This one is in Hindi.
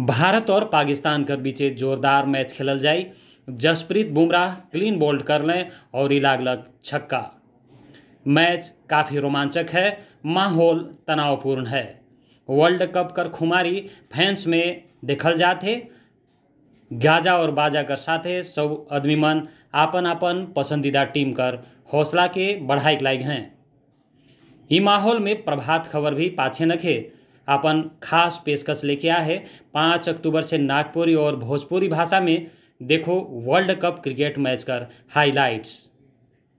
भारत और पाकिस्तान के बीच जोरदार मैच खेलल जाए जसप्रीत बुमराह क्लीन बोल्ड कर लें और लागलक छक्का मैच काफ़ी रोमांचक है माहौल तनावपूर्ण है वर्ल्ड कप कर खुमारी फैंस में देखल जाते गाजा और बाजा कर साथे सब आदमी मन आपन आपन पसंदीदा टीम कर हौसला के बढ़ाई लायक हैं ई माहौल में प्रभात खबर भी पाछे नखे अपन खास पेशकश लेके आए हैं पाँच अक्टूबर से नागपुरी और भोजपुरी भाषा में देखो वर्ल्ड कप क्रिकेट मैच कर हाईलाइट्स